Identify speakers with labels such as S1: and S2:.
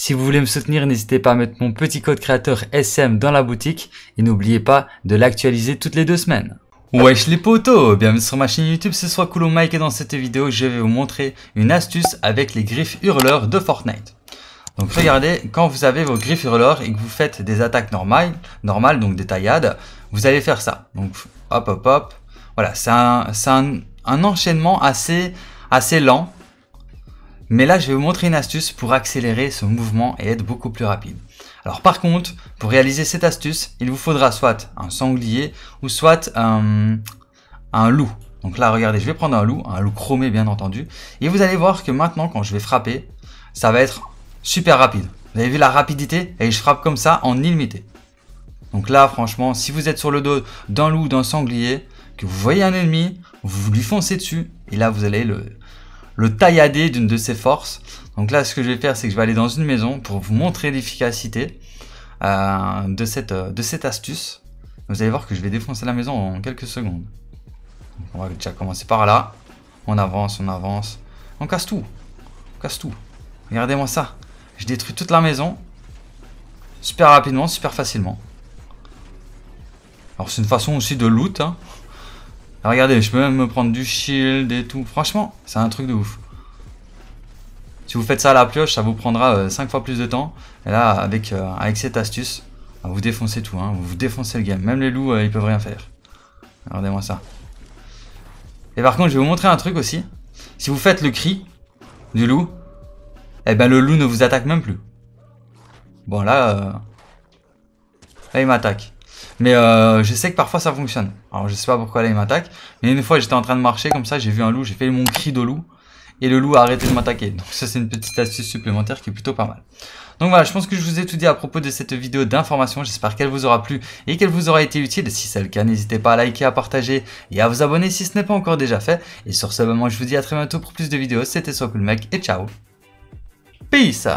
S1: Si vous voulez me soutenir, n'hésitez pas à mettre mon petit code créateur SM dans la boutique et n'oubliez pas de l'actualiser toutes les deux semaines. Wesh les potos Bienvenue sur ma chaîne YouTube, Ce soit Cool Mike et dans cette vidéo, je vais vous montrer une astuce avec les griffes hurleurs de Fortnite. Donc regardez, quand vous avez vos griffes hurleurs et que vous faites des attaques normales, normales donc des taillades, vous allez faire ça. Donc hop hop hop, voilà, c'est un, un enchaînement assez, assez lent mais là, je vais vous montrer une astuce pour accélérer ce mouvement et être beaucoup plus rapide. Alors par contre, pour réaliser cette astuce, il vous faudra soit un sanglier ou soit euh, un loup. Donc là, regardez, je vais prendre un loup, un loup chromé bien entendu. Et vous allez voir que maintenant, quand je vais frapper, ça va être super rapide. Vous avez vu la rapidité Et je frappe comme ça en illimité. Donc là, franchement, si vous êtes sur le dos d'un loup, d'un sanglier, que vous voyez un ennemi, vous lui foncez dessus, et là, vous allez le, le taillader d'une de ses forces. Donc là, ce que je vais faire, c'est que je vais aller dans une maison pour vous montrer l'efficacité euh, de, cette, euh, de cette astuce. Vous allez voir que je vais défoncer la maison en quelques secondes. on va déjà commencer par là. On avance, on avance. On casse tout. On casse tout. Regardez-moi ça. Je détruis toute la maison. Super rapidement, super facilement. Alors c'est une façon aussi de loot. Hein. Ah, regardez, je peux même me prendre du shield et tout. Franchement, c'est un truc de ouf. Si vous faites ça à la pioche, ça vous prendra 5 euh, fois plus de temps. Et là, avec, euh, avec cette astuce, vous défoncez tout. Hein. Vous défoncez le game. Même les loups, euh, ils peuvent rien faire. Regardez-moi ça. Et par contre, je vais vous montrer un truc aussi. Si vous faites le cri du loup, eh ben le loup ne vous attaque même plus. Bon là, là il m'attaque. Mais euh, je sais que parfois ça fonctionne. Alors je sais pas pourquoi là il m'attaque. Mais une fois j'étais en train de marcher comme ça, j'ai vu un loup, j'ai fait mon cri de loup. Et le loup a arrêté de m'attaquer. Donc ça c'est une petite astuce supplémentaire qui est plutôt pas mal. Donc voilà, je pense que je vous ai tout dit à propos de cette vidéo d'information. J'espère qu'elle vous aura plu et qu'elle vous aura été utile. Si c'est le cas, n'hésitez pas à liker, à partager et à vous abonner si ce n'est pas encore déjà fait. Et sur ce, bah, moment, je vous dis à très bientôt pour plus de vidéos. C'était Soit et ciao. Peace